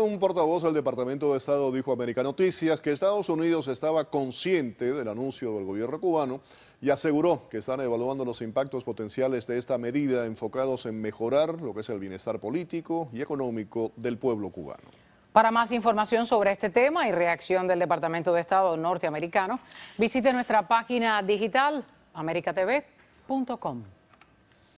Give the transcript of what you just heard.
Un portavoz del Departamento de Estado dijo a América Noticias que Estados Unidos estaba consciente del anuncio del gobierno cubano y aseguró que están evaluando los impactos potenciales de esta medida enfocados en mejorar lo que es el bienestar político y económico del pueblo cubano. Para más información sobre este tema y reacción del Departamento de Estado norteamericano, visite nuestra página digital americatv.com.